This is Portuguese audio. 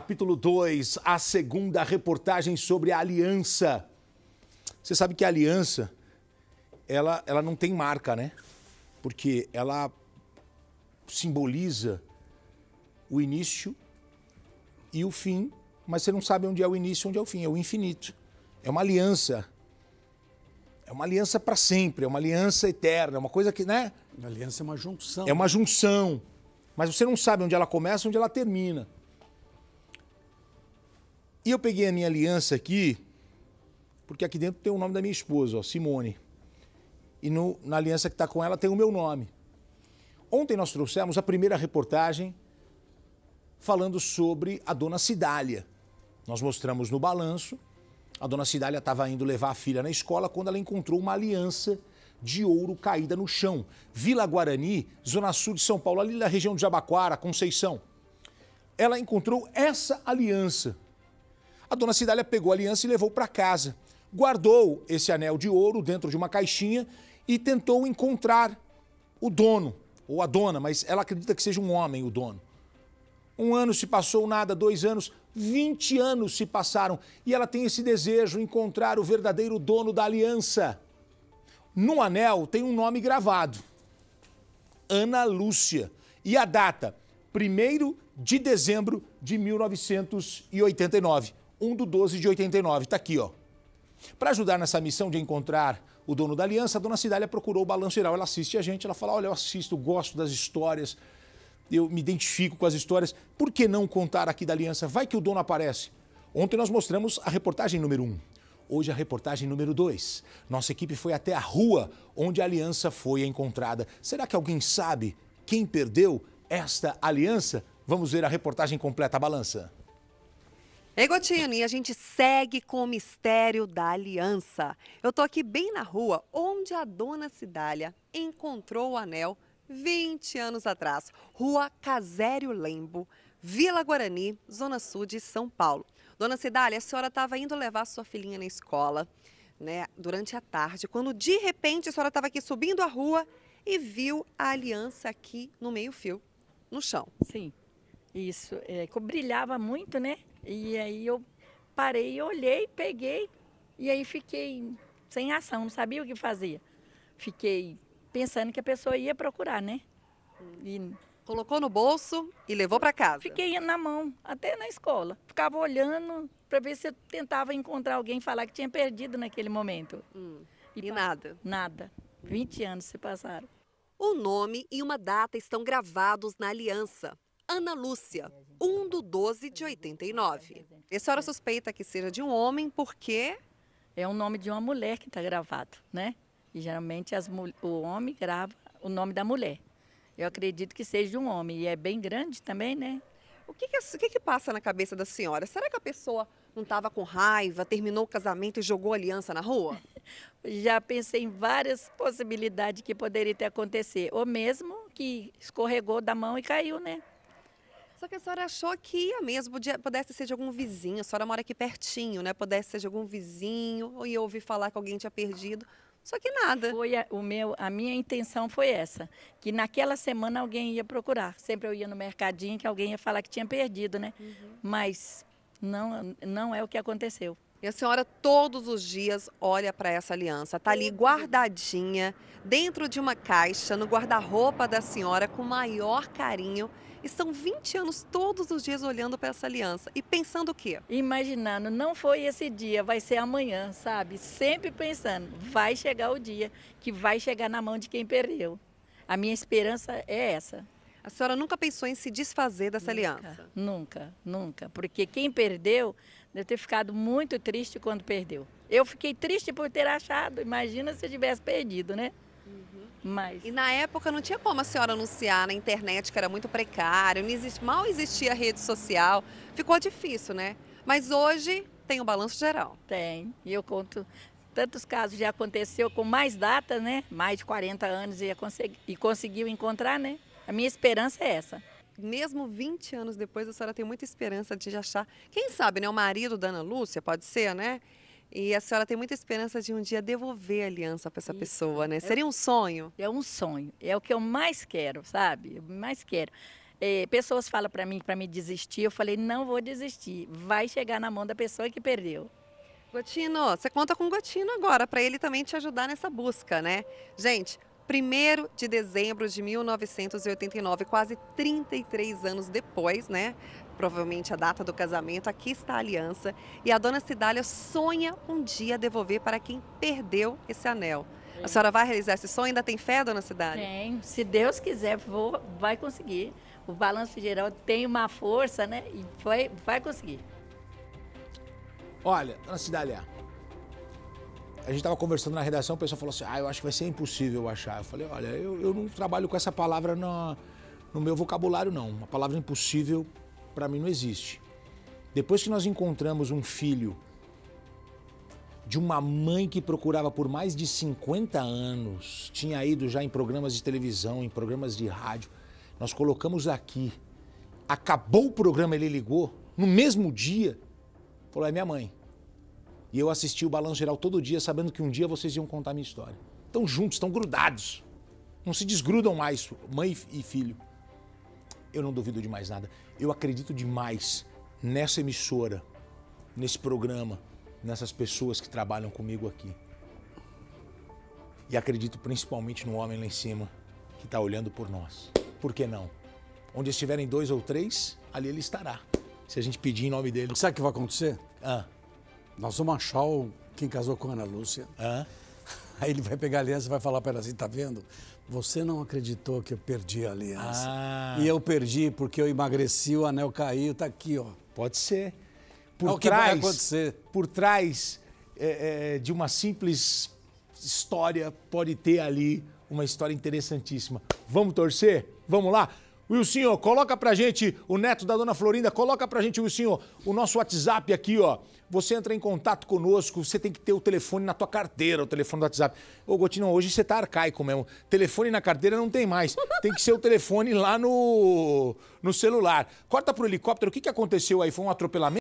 capítulo 2, a segunda reportagem sobre a aliança. Você sabe que a aliança, ela, ela não tem marca, né? Porque ela simboliza o início e o fim, mas você não sabe onde é o início, onde é o fim, é o infinito. É uma aliança. É uma aliança para sempre, é uma aliança eterna, é uma coisa que, né? A aliança é uma junção. É uma junção. Mas você não sabe onde ela começa, onde ela termina. E eu peguei a minha aliança aqui, porque aqui dentro tem o nome da minha esposa, ó, Simone. E no, na aliança que está com ela tem o meu nome. Ontem nós trouxemos a primeira reportagem falando sobre a dona Cidália. Nós mostramos no balanço. A dona Cidália estava indo levar a filha na escola quando ela encontrou uma aliança de ouro caída no chão. Vila Guarani, zona sul de São Paulo, ali na região de Jabaquara, Conceição. Ela encontrou essa aliança a dona Cidália pegou a aliança e levou para casa. Guardou esse anel de ouro dentro de uma caixinha e tentou encontrar o dono, ou a dona, mas ela acredita que seja um homem o dono. Um ano se passou, nada, dois anos, 20 anos se passaram e ela tem esse desejo, encontrar o verdadeiro dono da aliança. No anel tem um nome gravado: Ana Lúcia. E a data: 1 de dezembro de 1989. 1 do 12 de 89. Está aqui, ó. Para ajudar nessa missão de encontrar o dono da aliança, a dona Cidália procurou o Balanço Geral. Ela assiste a gente, ela fala: Olha, eu assisto, gosto das histórias, eu me identifico com as histórias. Por que não contar aqui da aliança? Vai que o dono aparece. Ontem nós mostramos a reportagem número 1. Hoje a reportagem número 2. Nossa equipe foi até a rua onde a aliança foi encontrada. Será que alguém sabe quem perdeu esta aliança? Vamos ver a reportagem completa, a balança. Ei, Gotinho, e a gente segue com o mistério da aliança. Eu tô aqui bem na rua onde a dona Cidália encontrou o anel 20 anos atrás. Rua Casério Lembo, Vila Guarani, Zona Sul de São Paulo. Dona Cidália, a senhora estava indo levar sua filhinha na escola, né, durante a tarde, quando de repente a senhora estava aqui subindo a rua e viu a aliança aqui no meio-fio, no chão. Sim. Isso, é, brilhava muito, né? E aí eu parei, olhei, peguei e aí fiquei sem ação, não sabia o que fazia. Fiquei pensando que a pessoa ia procurar, né? E... Colocou no bolso e levou para casa. Fiquei na mão, até na escola. Ficava olhando para ver se eu tentava encontrar alguém falar que tinha perdido naquele momento. Hum. E, e nada? Nada. 20 anos se passaram. O nome e uma data estão gravados na aliança. Ana Lúcia, 1 do 12 de 89. E a senhora suspeita que seja de um homem porque... É o nome de uma mulher que está gravado, né? E geralmente as, o homem grava o nome da mulher. Eu acredito que seja de um homem e é bem grande também, né? O que que, o que, que, passa na cabeça da senhora? Será que a pessoa não estava com raiva, terminou o casamento e jogou a aliança na rua? Já pensei em várias possibilidades que poderia ter acontecido. Ou mesmo que escorregou da mão e caiu, né? Só que a senhora achou que ia mesmo, pudesse ser de algum vizinho, a senhora mora aqui pertinho, né? Pudesse ser de algum vizinho, ou ia ouvir falar que alguém tinha perdido. Só que nada. Foi a, o meu, a minha intenção foi essa, que naquela semana alguém ia procurar. Sempre eu ia no mercadinho que alguém ia falar que tinha perdido, né? Uhum. Mas não, não é o que aconteceu. E a senhora todos os dias olha para essa aliança, tá ali guardadinha dentro de uma caixa no guarda-roupa da senhora com o maior carinho estão 20 anos todos os dias olhando para essa aliança e pensando o quê? Imaginando, não foi esse dia, vai ser amanhã, sabe? Sempre pensando, vai chegar o dia que vai chegar na mão de quem perdeu. A minha esperança é essa. A senhora nunca pensou em se desfazer dessa nunca, aliança? Nunca, nunca. Porque quem perdeu deve ter ficado muito triste quando perdeu. Eu fiquei triste por ter achado, imagina se eu tivesse perdido, né? Mas... E na época não tinha como a senhora anunciar na internet que era muito precário, existe, mal existia rede social, ficou difícil, né? Mas hoje tem o um balanço geral. Tem, e eu conto tantos casos, já aconteceu com mais data, né? Mais de 40 anos e, consegui, e conseguiu encontrar, né? A minha esperança é essa. Mesmo 20 anos depois, a senhora tem muita esperança de achar. Quem sabe, né? O marido da Ana Lúcia, pode ser, né? E a senhora tem muita esperança de um dia devolver a aliança para essa Isso. pessoa, né? É Seria um sonho? É um sonho. É o que eu mais quero, sabe? Eu mais quero. É, pessoas falam para mim para me desistir, eu falei não vou desistir. Vai chegar na mão da pessoa que perdeu. Gotino, você conta com o Gotino agora para ele também te ajudar nessa busca, né? Gente, 1 de dezembro de 1989, quase 33 anos depois, né? Provavelmente a data do casamento, aqui está a aliança. E a dona Cidália sonha um dia devolver para quem perdeu esse anel. A é. senhora vai realizar esse sonho? Ainda tem fé, dona Cidália? Tem. Se Deus quiser, vou, vai conseguir. O balanço geral tem uma força, né? E vai, vai conseguir. Olha, dona Cidália, a gente estava conversando na redação, o pessoal falou assim: ah, eu acho que vai ser impossível achar. Eu falei: olha, eu, eu não trabalho com essa palavra no meu vocabulário, não. Uma palavra impossível, para mim, não existe. Depois que nós encontramos um filho de uma mãe que procurava por mais de 50 anos, tinha ido já em programas de televisão, em programas de rádio, nós colocamos aqui. Acabou o programa, ele ligou, no mesmo dia, falou: é minha mãe. E eu assisti o Balanço Geral todo dia, sabendo que um dia vocês iam contar minha história. Estão juntos, estão grudados. Não se desgrudam mais, mãe e filho. Eu não duvido de mais nada. Eu acredito demais nessa emissora, nesse programa, nessas pessoas que trabalham comigo aqui. E acredito principalmente no homem lá em cima que está olhando por nós. Por que não? Onde estiverem dois ou três, ali ele estará. Se a gente pedir em nome dele. Sabe o que vai acontecer? Ah. Nós vamos achar o, quem casou com Ana Lúcia. Hã? Aí ele vai pegar a aliança e vai falar para ela assim: tá vendo? Você não acreditou que eu perdi a aliança. Ah. E eu perdi porque eu emagreci, o anel caiu, tá aqui, ó. Pode ser. Por é o que vai acontecer. Por trás é, é, de uma simples história, pode ter ali uma história interessantíssima. Vamos torcer? Vamos lá? Wilson, coloca pra gente, o neto da dona Florinda, coloca pra gente, Wilson, o nosso WhatsApp aqui, ó. Você entra em contato conosco, você tem que ter o telefone na tua carteira, o telefone do WhatsApp. Ô, Gotinho, hoje você tá arcaico mesmo. Telefone na carteira não tem mais. Tem que ser o telefone lá no, no celular. Corta pro helicóptero, o que, que aconteceu aí? Foi um atropelamento?